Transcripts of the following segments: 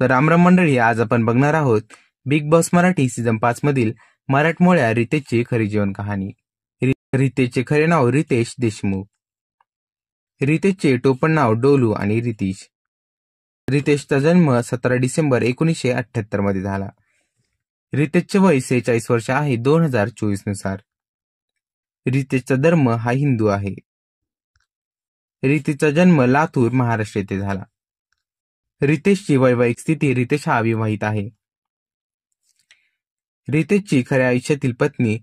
तर रामराम मंडळी आज आपण बघणार आहोत बिग बॉस मराठी सीझन पाच मधील मराठमोळ्या रितेशची खरी जीवन कहाणी रितेशचे खरे नाव रितेश देशमुख रितेशचे टोपण नाव डोलू आणि रितेश रितेशचा जन्म सतरा डिसेंबर एकोणीसशे अठ्याहत्तर मध्ये झाला रितेशचे वय सेहेचाळीस वर्ष आहे दोन हजार चोवीस नुसार रितेशचा धर्म हा हिंदू आहे रितेशचा जन्म लातूर महाराष्ट्र येथे झाला रितेशची वैवाहिक स्थिती रितेश हा अविवाहित आहे रितेशची खऱ्या आयुष्यातील पत्नी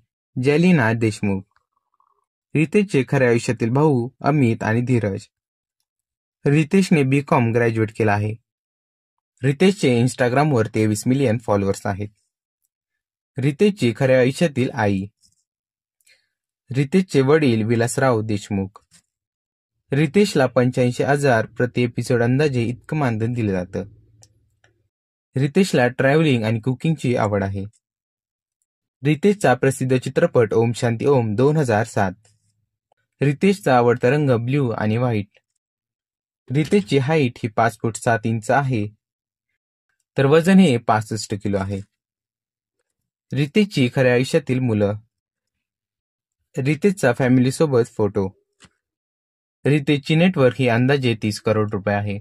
जॅलिना देशमुख रितेशचे खऱ्या आयुष्यातील भाऊ अमित आणि धीरज रितेशने बी कॉम ग्रॅज्युएट केला आहे रितेशचे इंस्टाग्रामवर तेवीस मिलियन फॉलोअर्स आहेत रितेशची खऱ्या आयुष्यातील आई रितेशचे वडील विलासराव देशमुख रितेशला पंच्याऐंशी हजार प्रति एपिसोड अंदाजे इतकं मानधन दिलं जातं रितेशला ट्रॅव्हलिंग आणि कुकिंगची आवड आहे रितेशचा प्रसिद्ध चित्रपट ओम शांती ओम दोन हजार सात रितेशचा आवडता रंग ब्ल्यू आणि व्हाईट रितेशची हाईट ही पाच फूट सात इंच आहे तर वजन हे पासष्ट किलो आहे रितेशची खऱ्या आयुष्यातील मुलं रितेशचा फॅमिलीसोबत फोटो तरी नेटवर्क ही अंदाजे तीस करोड रुपये आहे.